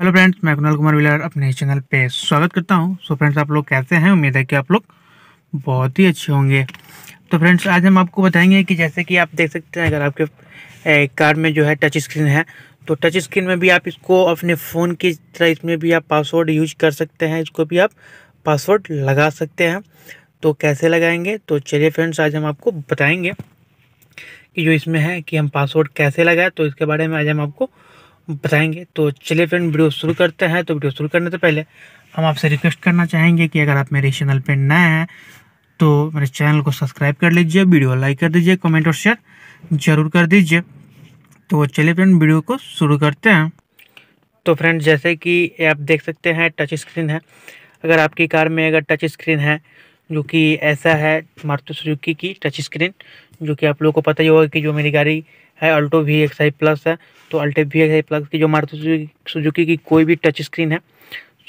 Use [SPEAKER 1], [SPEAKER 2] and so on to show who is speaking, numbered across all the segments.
[SPEAKER 1] hello friends मैं कुणाल कुमार विलार अपने चैनल पे स्वागत करता हूं सो so फ्रेंड्स आप लोग कैसे हैं उम्मीद है कि आप लोग बहुत ही अच्छे होंगे तो फ्रेंड्स आज हम आपको बताएंगे कि जैसे कि आप देख सकते हैं अगर आपके कार में जो है टच स्क्रीन है तो टच स्क्रीन में भी आप इसको अपने फ़ोन की तरह इसमें भी आप पासवर्ड यूज कर सकते हैं इसको भी आप पासवर्ड लगा सकते हैं तो कैसे लगाएंगे तो चलिए फ्रेंड्स आज हम आपको बताएंगे कि जो इसमें है कि हम पासवर्ड कैसे लगाए तो इसके बारे में आज हम आपको बताएंगे तो चलिए फ्रेंड वीडियो शुरू करते हैं तो वीडियो शुरू करने से पहले हम आपसे रिक्वेस्ट करना चाहेंगे कि अगर आप मेरे चैनल पर नए हैं तो मेरे चैनल को सब्सक्राइब कर लीजिए वीडियो लाइक कर दीजिए कमेंट और शेयर ज़रूर कर दीजिए तो चलिए फ्रेंड वीडियो को शुरू करते हैं तो फ्रेंड जैसे कि आप देख सकते हैं टच स्क्रीन है अगर आपकी कार में अगर टच स्क्रीन है जो कि ऐसा है मारुति सुजुकी की टच स्क्रीन जो कि आप लोगों को पता ही होगा कि जो मेरी गाड़ी है Alto V X I plus है तो Alto V X I plus की जो मारुति सुजुकी की कोई भी टच स्क्रीन है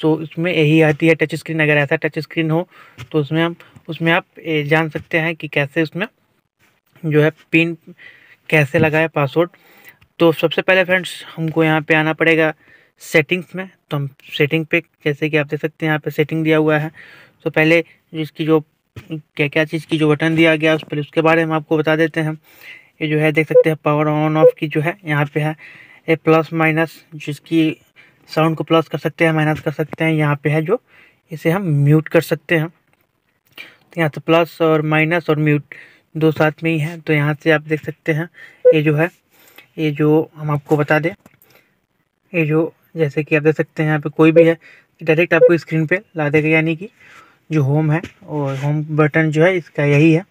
[SPEAKER 1] सो तो उसमें यही आती है टच स्क्रीन अगर ऐसा टच स्क्रीन हो तो उसमें हम उसमें आप जान सकते हैं कि कैसे उसमें जो है पिन कैसे लगाए पासवर्ड तो सबसे पहले फ्रेंड्स हमको यहाँ पर आना पड़ेगा सेटिंग्स में तो हम सेटिंग पे जैसे कि आप देख सकते हैं यहाँ पे सेटिंग दिया हुआ है तो पहले इसकी जो क्या क्या चीज़ की जो बटन दिया गया उस पर उसके बारे में आपको बता देते हैं ये जो है देख सकते हैं पावर ऑन ऑफ की जो है यहाँ पे है ए प्लस माइनस जिसकी साउंड को प्लस कर सकते हैं माइनस कर सकते हैं यहाँ पे है जो इसे हम म्यूट कर सकते हैं तो यहाँ से तो प्लस और माइनस और म्यूट दो साथ में ही है तो यहाँ से आप देख सकते हैं ये जो है ये जो हम आपको बता दें ये जो जैसे कि आप देख सकते हैं यहाँ पे कोई भी है डायरेक्ट आपको स्क्रीन पे ला देगा यानी कि जो होम है और होम बटन जो है इसका यही है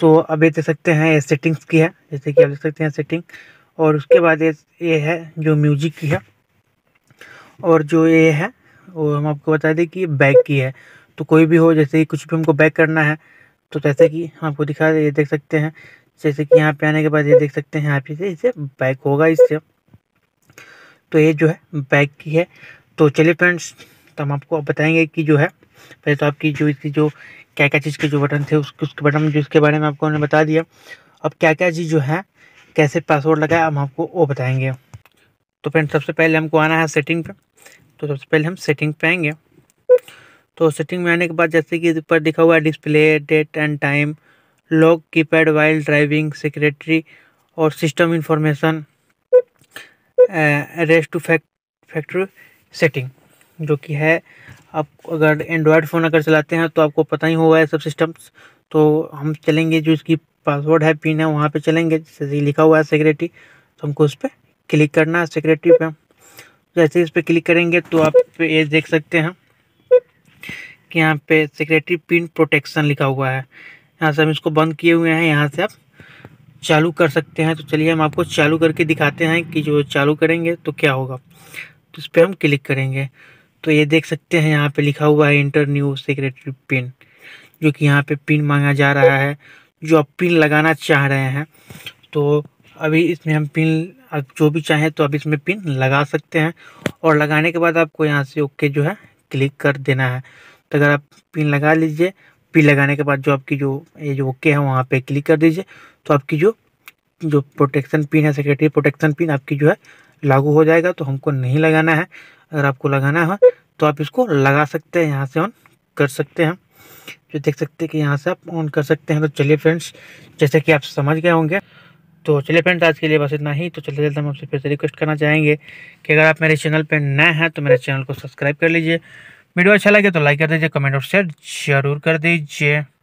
[SPEAKER 1] सो so, अब ये देख सकते हैं ये सेटिंग्स की है जैसे कि आप देख सकते हैं सेटिंग और उसके बाद ये ये है जो म्यूजिक की है और जो ये है वो हम आपको बता दें कि बैक की है तो कोई भी हो जैसे कुछ भी हमको बैक करना है तो जैसे कि हम आपको दिखा ये देख सकते हैं जैसे कि यहाँ पे आने के बाद ये देख सकते हैं यहाँ पे से इसे बैक होगा इससे तो ये जो है बैक की है तो चलिए फ्रेंड्स तो हम आपको बताएंगे कि जो है पहले तो आपकी जो इसकी जो क्या क्या चीज़ के जो बटन थे उसके उसके बटन जो इसके बारे में आपको उन्होंने बता दिया अब क्या क्या चीज़ जो है कैसे पासवर्ड लगाए हम आपको वो बताएंगे तो फ्रेंड सबसे पहले हमको आना है सेटिंग पे तो सबसे पहले हम सेटिंग पे आएंगे तो सेटिंग में आने के बाद जैसे कि ऊपर दिखा हुआ है display date and time lock keypad while driving secretary और system information reset to fact factory setting जो कि है आप अगर एंड्रॉयड फ़ोन अगर चलाते हैं तो आपको पता ही होगा ये सब सिस्टम्स तो हम चलेंगे जो इसकी पासवर्ड है पिन है वहाँ पे चलेंगे जैसे लिखा हुआ है सिक्योरिटी तो हमको उस पर क्लिक करना है सिक्योरिटी पे जैसे इस पर क्लिक करेंगे तो आप ये देख सकते हैं कि यहाँ पे सिक्योरिटी पिन प्रोटेक्शन लिखा हुआ है यहाँ से हम इसको बंद किए हुए हैं यहाँ से आप चालू कर सकते हैं तो चलिए हम आपको चालू करके दिखाते हैं कि जो चालू करेंगे तो क्या होगा तो इस पर हम क्लिक करेंगे तो ये देख सकते हैं यहाँ पे लिखा हुआ है इंटर न्यू सेक्रेटरी पिन जो कि यहाँ पे पिन मांगा जा रहा है जो आप पिन लगाना चाह रहे हैं तो अभी इसमें हम पिन आप जो भी चाहें तो आप इसमें पिन लगा सकते हैं और लगाने के बाद आपको यहाँ से ओके जो है क्लिक कर देना है तो अगर आप पिन लगा लीजिए पिन लगाने के बाद जो आपकी जो ये जो ओके है वहाँ पे क्लिक कर दीजिए तो आपकी जो जो प्रोटेक्शन पिन है सेक्रेटरी प्रोटेक्शन पिन आपकी जो है लागू हो जाएगा तो हमको नहीं लगाना है अगर आपको लगाना है तो आप इसको लगा सकते हैं यहाँ से ऑन कर सकते हैं जो देख सकते हैं कि यहाँ से आप ऑन कर सकते हैं तो चलिए फ्रेंड्स जैसे कि आप समझ गए होंगे तो चलिए फ्रेंड्स आज के लिए बस इतना ही तो चलते चलते हम आपसे फिर से रिक्वेस्ट करना चाहेंगे कि अगर आप मेरे चैनल पर नए हैं तो मेरे चैनल को सब्सक्राइब कर लीजिए वीडियो अच्छा लगे तो लाइक कर दीजिए कमेंट और शेयर जरूर कर दीजिए